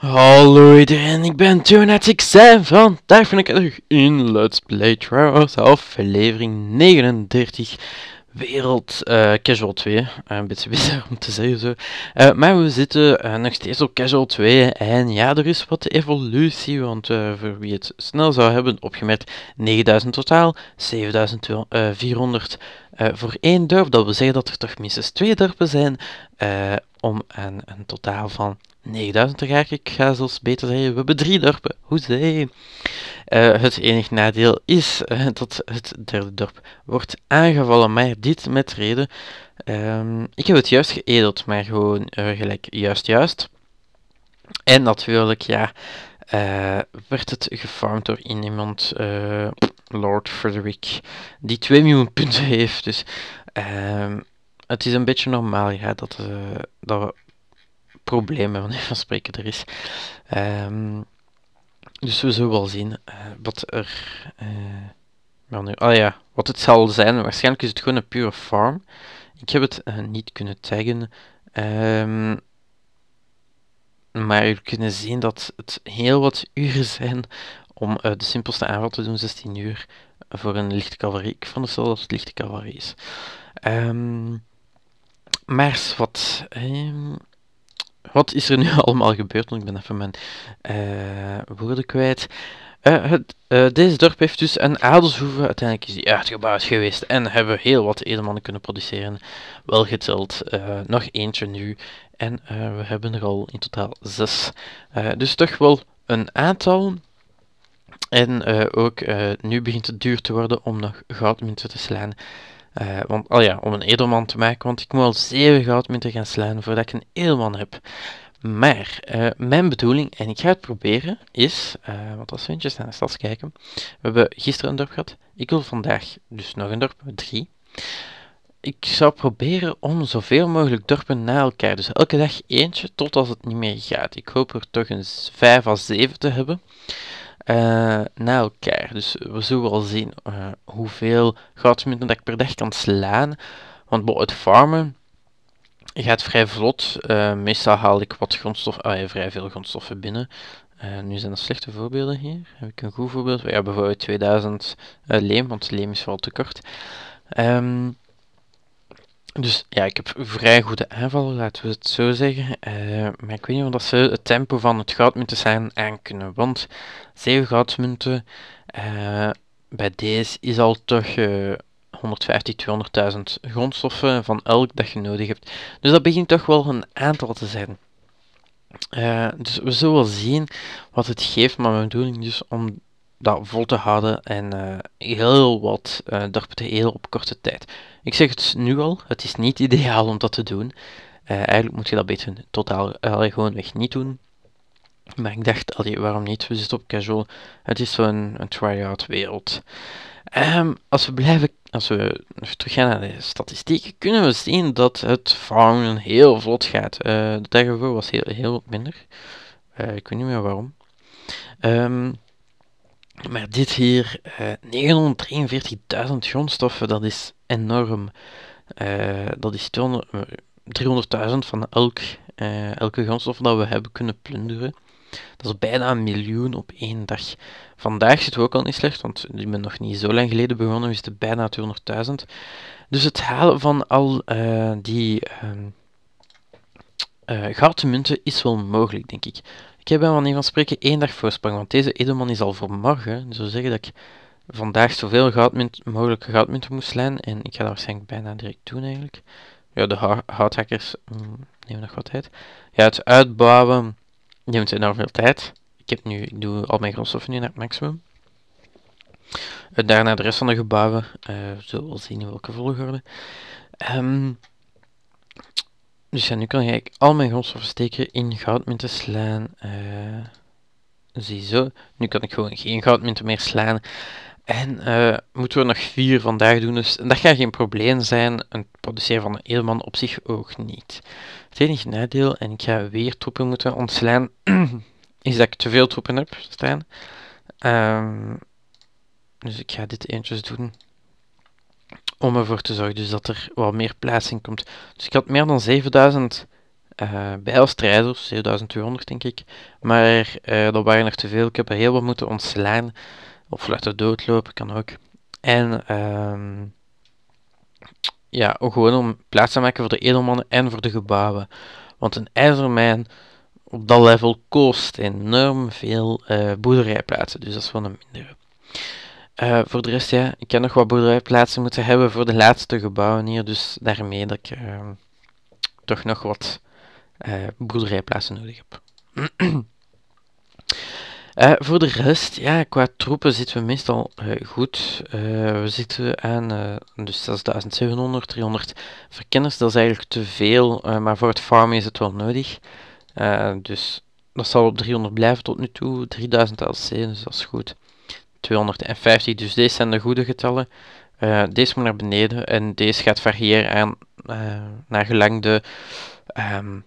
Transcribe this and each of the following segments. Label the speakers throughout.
Speaker 1: Hallo iedereen, ik ben Tonatic Sam. Vandaag ben ik terug in Let's Play Trials aflevering 39 Wereld eh, Casual 2. Eh, een beetje bizar om te zeggen zo. Eh, maar we zitten nog steeds op Casual 2 en ja, er is wat evolutie, want voor wie het snel zou hebben opgemerkt, 9000 totaal, 7400 voor één dorp. Dat wil zeggen dat er toch minstens twee dorpen zijn om een, een totaal van 9000 te raken. Ik ga zelfs beter zeggen, we hebben drie dorpen. Hoezee! Uh, het enige nadeel is eh, dat het derde dorp wordt aangevallen, maar dit met reden. Ehm, ik heb het juist geëdeld, maar gewoon eh, gelijk juist juist. En natuurlijk, ja, werd het gefarmd door iemand, Lord Frederick, die 2 miljoen punten heeft. Dus ehm, het is een beetje normaal ja, dat, er, eh, dat we problemen wanneer van spreken er is. Ehm, dus we zullen wel zien eh, wat er. Uh, nu, Oh ja, wat het zal zijn. Waarschijnlijk is het gewoon een pure farm. Ik heb het niet kunnen taggen. Ehm, maar jullie kunnen zien dat het heel wat uren zijn om de simpelste aanval te doen, 16 uur, voor een lichte cavalerie. Ik vond het wel dat het lichte cavalerie is. Um, maar wat, wat is er nu allemaal gebeurd? Want ik ben even mijn eh, woorden kwijt. Uh, het, eh, deze dorp heeft dus een adelshoeve. Uiteindelijk is die uitgebouwd geweest en hebben we heel wat edelmannen kunnen produceren. Wel geteld, nog eentje nu. En we hebben er al in totaal zes. dus toch wel een aantal. En ook nu begint het duur te worden om nog goudminten te slaan. Eh, want, oh ja, om een edelman te maken, want ik moet al zeven goudmunten gaan slaan voordat ik een edelman heb. Maar eh, mijn bedoeling, en ik ga het proberen, is, uh, want als we eventjes naar de stad kijken, we hebben gisteren een dorp gehad, ik wil vandaag dus nog een dorp, drie. Ik zou proberen om zoveel mogelijk dorpen na elkaar, dus elke dag eentje, tot als het niet meer gaat. Ik hoop er toch een vijf à zeven te hebben uh, na elkaar. Dus we zullen wel zien uh, hoeveel goudsmunten dat ik per dag kan slaan. Want bo, het farmen gaat vrij vlot. Eh, meestal haal ik wat grondstoffen, ah, vrij veel grondstoffen binnen. nu zijn er slechte voorbeelden hier. Heb ik een goed voorbeeld? We hebben bijvoorbeeld 2000 leem, want leem is wel te kort. Ehm, dus ja, ik heb vrij goede aanvallen, laten we het zo zeggen. Eh, maar ik weet niet of dat ze het tempo van het goudmunten aan kunnen. Want 7 goudmunten eh, bij deze is al toch uh, 150.000, 200.000 grondstoffen van elk dat je nodig hebt. Dus dat begint toch wel een aantal te zijn. Eh, dus we zullen wel zien wat het geeft, maar mijn bedoeling is om dat vol te houden en eh, heel wat uh, eh, dorpen heel op korte tijd. Ik zeg het nu al, het is niet ideaal om dat te doen. Eh, eigenlijk moet je dat beter totaal uh, gewoonweg niet doen. Maar ik dacht, waarom niet? We zitten op casual. Het is zo'n try-out wereld. Ehm, als we blijven, als we teruggaan naar de statistieken, kunnen we zien dat het farmen heel vlot gaat. de dag ervoor was heel, heel wat minder. ik weet niet meer waarom. Ehm. Maar dit hier, 943.000 eh, grondstoffen, dat is enorm. Eh, dat is 300.000 eh, van elk, elke grondstof dat we hebben kunnen plunderen. Dat is bijna een miljoen op één dag. Vandaag zitten we ook al niet slecht, want die ben nog niet zo lang geleden begonnen, we zitten bijna 200.000. Dus het halen van al die ehm, gouden munten is wel mogelijk, denk ik. Ik heb bij een van spreken één dag voorsprong, want deze edelman is al voor morgen. Dus wil zeggen dat ik vandaag zoveel goudmunt, mogelijke goudmunten moest lijnen. En ik ga dat waarschijnlijk bijna direct doen eigenlijk. Ja, de houthakkers mm, nemen nog wat tijd. Ja, het uitbouwen neemt enorm veel tijd. Ik, heb nu, ik doe al mijn grondstoffen nu naar het maximum. En daarna de rest van de gebouwen. Uh, zullen we zien in welke volgorde. Um, dus ja, nu kan ik al mijn grondstoffen steken in goudmunten slaan. Eh, ziezo. Nu kan ik gewoon geen goudmunten meer slaan. En eh, moeten we nog vier vandaag doen, dus dat gaat geen probleem zijn. het produceren van een edelman op zich ook niet. Het enige nadeel, en ik ga weer troepen moeten ontslaan, is dat ik te veel troepen heb staan. Ehm, dus ik ga dit eentjes doen om ervoor te zorgen dus dat er wat meer plaatsing komt. Dus ik had meer dan 7000 uh, eh, bijlstrijders, 7200 denk ik, maar eh, dat waren er te veel. Ik heb er heel wat moeten ontslaan of laten doodlopen, kan ook. En ehm, ja, gewoon om plaats te maken voor de edelmannen en voor de gebouwen. Want een ijzermijn op dat level kost enorm veel uh, eh, boerderijplaatsen, dus dat is wel een mindere. Eh, voor de rest, ja, ik heb nog wat boerderijplaatsen moeten hebben voor de laatste gebouwen hier. Dus daarmee dat ik ehm, toch nog wat eh, boerderijplaatsen nodig heb. Eh, voor de rest, ja, qua troepen zitten we meestal goed. we zitten aan dus 6700, 300 verkenners. Dat is eigenlijk te veel, maar voor het farmen is het wel nodig. dus dat zal op 300 blijven tot nu toe. 3000 LC, dus dat is goed. 250. Dus deze zijn de goede getallen. Eh, deze moet naar beneden en deze gaat variëren aan, eh, naar gelang de ehm,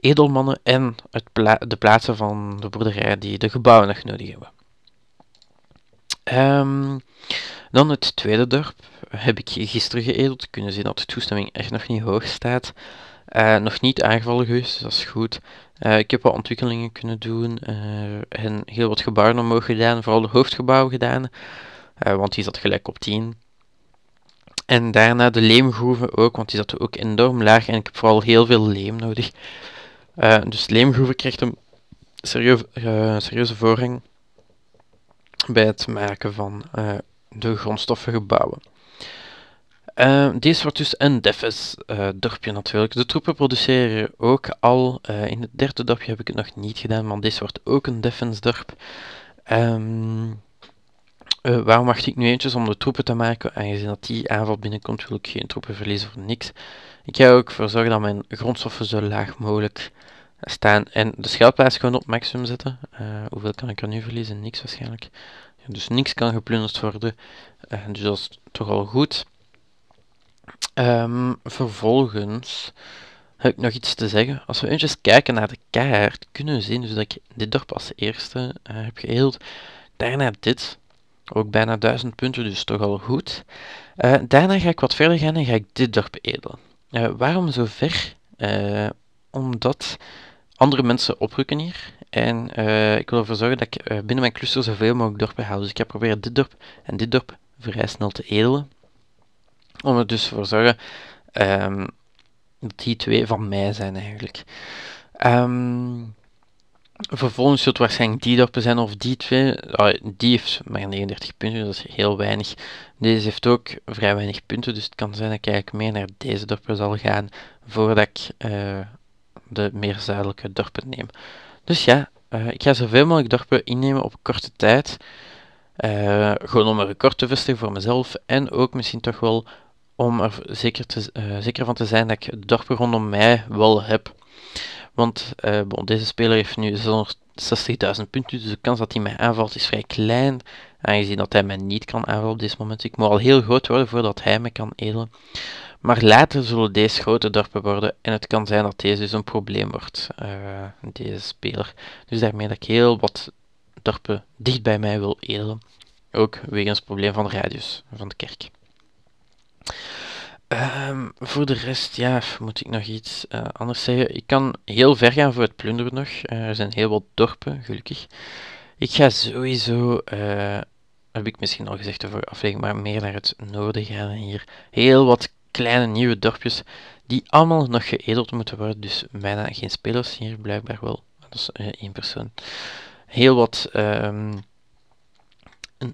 Speaker 1: edelmannen en het de plaatsen van de boerderij die de gebouwen nog nodig hebben. Ehm, dan het tweede dorp heb ik gisteren geëdeld. Kunnen zien dat de toestemming echt nog niet hoog staat. Eh, nog niet aangevallen geweest, dus dat is goed. Eh, ik heb wat ontwikkelingen kunnen doen eh, en heel wat gebouwen omhoog gedaan, vooral de hoofdgebouwen gedaan, want die zat gelijk op 10. En daarna de leemgroeven ook, want die zat ook enorm laag en ik heb vooral heel veel leem nodig. dus leemgroeven krijgt een serieuze voorrang bij het maken van de grondstoffengebouwen. Uh, deze wordt dus een Defes eh, dorpje natuurlijk. De troepen produceren ook al. Eh, in het derde dorpje heb ik het nog niet gedaan, maar deze wordt ook een Defens dorp. Ehm, eh, waarom wacht ik nu eventjes om de troepen te maken? Aangezien dat die aanval binnenkomt, wil ik geen troepen verliezen voor niks. Ik ga er ook voor zorgen dat mijn grondstoffen zo laag mogelijk staan. En de schuilplaats gewoon op maximum zetten. hoeveel kan ik er nu verliezen? Niks waarschijnlijk. Dus niks kan geplunderd worden. dus dat is toch al goed. Ehm, vervolgens heb ik nog iets te zeggen. Als we eventjes kijken naar de kaart, kunnen we zien dus dat ik dit dorp als eerste eh, heb geheeld. Daarna dit, ook bijna 1000 punten, dus toch al goed. Eh, daarna ga ik wat verder gaan en ga ik dit dorp edelen. Eh, waarom zo ver? omdat andere mensen oprukken hier. En ik wil ervoor zorgen dat ik binnen mijn cluster zoveel mogelijk dorpen haal. Dus ik ga proberen dit dorp en dit dorp vrij snel te edelen om er dus voor zorgen ehm, dat die twee van mij zijn eigenlijk. Ehm, vervolgens zult het waarschijnlijk die dorpen zijn of die twee. die heeft maar 39 punten, dat is heel weinig. Deze heeft ook vrij weinig punten, dus het kan zijn dat ik eigenlijk meer naar deze dorpen zal gaan voordat ik eh, de meer zuidelijke dorpen neem. Dus ja, eh, ik ga zoveel mogelijk dorpen innemen op korte tijd. Eh, gewoon om een record te vestigen voor mezelf en ook misschien toch wel om er zeker, te, eh, zeker van te zijn dat ik het dorp rondom mij wel heb. Want eh, deze speler heeft nu 60.000 punten, dus de kans dat hij mij aanvalt is vrij klein. Aangezien dat hij mij niet kan aanvallen op dit moment. Ik moet al heel groot worden voordat hij me kan edelen. Maar later zullen deze grote dorpen worden. En het kan zijn dat deze dus een probleem wordt. Eh, deze speler. Dus daarmee dat ik heel wat dorpen dicht bij mij wil edelen. Ook wegens het probleem van de radius van de kerk. Ehm, voor de rest, ja, moet ik nog iets eh, anders zeggen. Ik kan heel ver gaan voor het plunderen nog. Eh, er zijn heel wat dorpen, gelukkig. Ik ga sowieso, uh, heb ik misschien al gezegd ervoor aflevering, maar meer naar het noorden gaan hier. Heel wat kleine nieuwe dorpjes die allemaal nog geëdeld moeten worden. Dus bijna geen spelers hier, blijkbaar wel. Dat is één persoon. Heel wat... Ehm,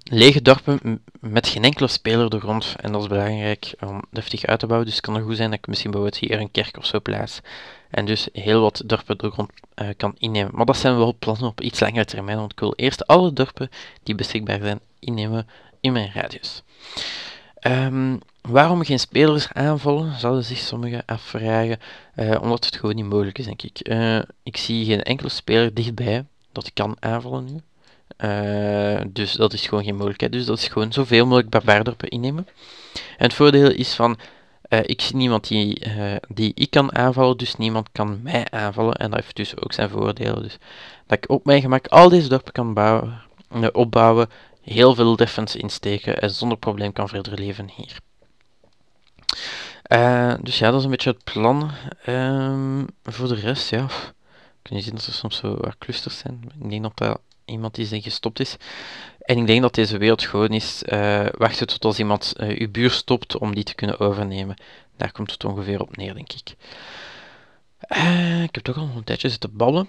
Speaker 1: lege dorpen met geen enkele speler de grond, En dat is belangrijk om deftig uit te bouwen. Dus het kan er goed zijn dat ik misschien bijvoorbeeld hier een kerk of zo plaats. En dus heel wat dorpen de grond eh, kan innemen. Maar dat zijn wel plannen op iets langere termijn. Want ik wil eerst alle dorpen die beschikbaar zijn innemen in mijn radius. Ehm, waarom geen spelers aanvallen, zouden zich sommigen afvragen. Eh, omdat het gewoon niet mogelijk is, denk ik. Eh, ik zie geen enkele speler dichtbij dat ik kan aanvallen nu. Eh, dus dat is gewoon geen mogelijkheid. Dus dat is gewoon zoveel mogelijk barbaardorpen innemen. En het voordeel is van, eh, ik zie niemand die, eh, die ik kan aanvallen, dus niemand kan mij aanvallen. En dat heeft dus ook zijn voordelen. Dus dat ik op mijn gemak al deze dorpen kan bouwen, opbouwen, heel veel defense insteken en zonder probleem kan verder leven hier. dus ja, dat is een beetje het plan. Ehm, voor de rest, ja, kun je zien dat er soms zo wat clusters zijn. Ik denk dat dat iemand die zijn gestopt is. En ik denk dat deze wereld gewoon is uh, eh, wachten tot als iemand eh, uw buur stopt om die te kunnen overnemen. Daar komt het ongeveer op neer, denk ik. Eh, ik heb toch al een tijdje zitten ballen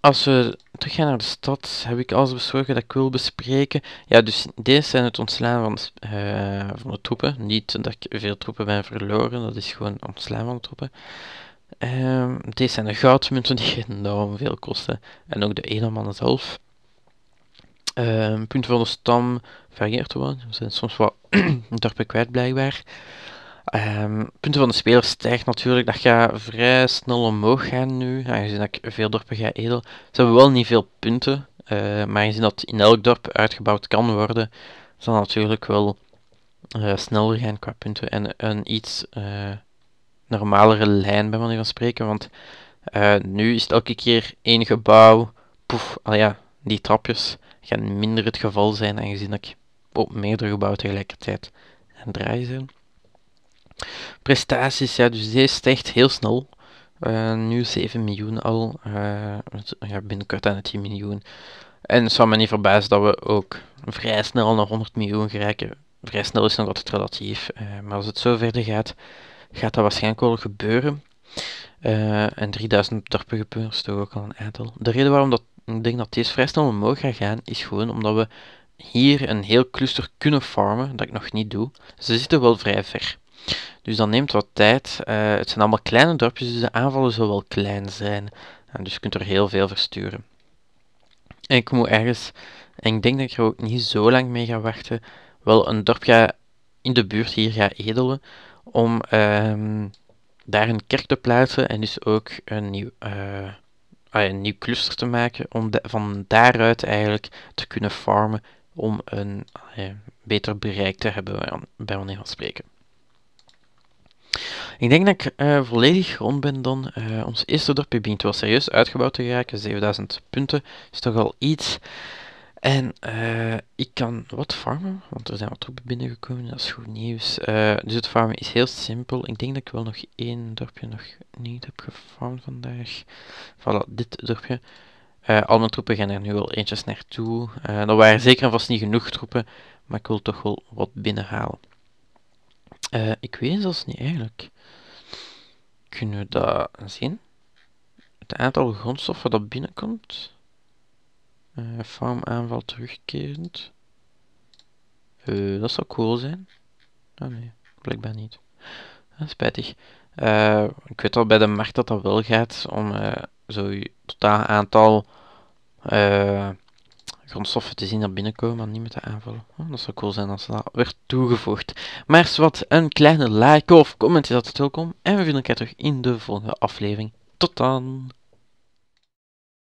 Speaker 1: Als we terug gaan naar de stad, heb ik alles besproken dat ik wil bespreken. Ja, dus deze zijn het ontslaan van, van de troepen. Niet dat ik veel troepen ben verloren, dat is gewoon ontslaan van de troepen. Um, ehm, deze zijn de goudmunten die enorm veel kosten. En ook de edelmannen zelf. Um, ehm, punten van de stam varieert wel. We zijn soms wat dorpen kwijt blijkbaar. Um, punten van de speler stijgt natuurlijk. Dat gaat vrij snel omhoog gaan nu. Aangezien dat ik veel dorpen ga edel. Ze hebben wel niet veel punten. Uh, maar aangezien dat in elk dorp uitgebouwd kan worden. Zal natuurlijk wel uh, sneller gaan qua punten. En een iets... Eh, normalere lijn, bij manier van spreken. Want eh, nu is het elke keer één gebouw. Poef, al ja, die trapjes gaan minder het geval zijn, aangezien ik op meerdere gebouwen tegelijkertijd aan het draaien Prestaties, ja, dus deze stijgt heel snel. Eh, nu 7 miljoen al. ja, eh, binnenkort aan de 10 miljoen. En het zou me niet verbazen dat we ook vrij snel naar 100 miljoen geraken. Vrij snel is nog altijd relatief. maar als het zo verder gaat, gaat dat waarschijnlijk wel gebeuren. Eh, en 3000 torpedopunten is toch ook al een aantal. De reden waarom dat, ik denk dat deze vrij snel omhoog gaat gaan, is gewoon omdat we hier een heel cluster kunnen farmen, dat ik nog niet doe. Ze zitten wel vrij ver. Dus dat neemt wat tijd. Eh, het zijn allemaal kleine dorpjes, dus de aanvallen zullen wel klein zijn. en dus je kunt er heel veel versturen. En ik moet ergens, en ik denk dat ik er ook niet zo lang mee ga wachten, wel een dorpje in de buurt hier ga edelen om ehm, daar een kerk te plaatsen en dus ook een nieuw, uh, een nieuw cluster te maken om van daaruit eigenlijk te kunnen farmen om een eh, beter bereik te hebben bij wanneer van spreken. Ik denk dat ik eh, volledig rond ben dan. ons eerste dorpje begint wel serieus uitgebouwd te geraken. 7000 punten is toch al iets. En eh, ik kan wat farmen, want er zijn wat troepen binnengekomen, dat is goed nieuws. Eh, dus het farmen is heel simpel. Ik denk dat ik wel nog één dorpje nog niet heb gefarmd vandaag. Voilà, dit dorpje. Eh, al mijn troepen gaan er nu wel eentjes naartoe. Er waren zeker en vast niet genoeg troepen, maar ik wil toch wel wat binnenhalen. ik weet zelfs niet eigenlijk. Kunnen we dat zien? Het aantal grondstoffen dat binnenkomt? Uh, eh, farm aanval terugkerend. Eh, dat zou cool zijn. Oh nee, blijkbaar niet. Ah, spijtig. Uh, ik weet al bij de markt dat dat wel gaat om uh, zo totaal aantal grondstoffen te zien dat binnenkomen, maar niet met de aanvallen. Oh, dat zou cool zijn als dat werd toegevoegd. Maar wat een kleine like of comment is het welkom. En we vinden elkaar terug in de volgende aflevering. Tot dan!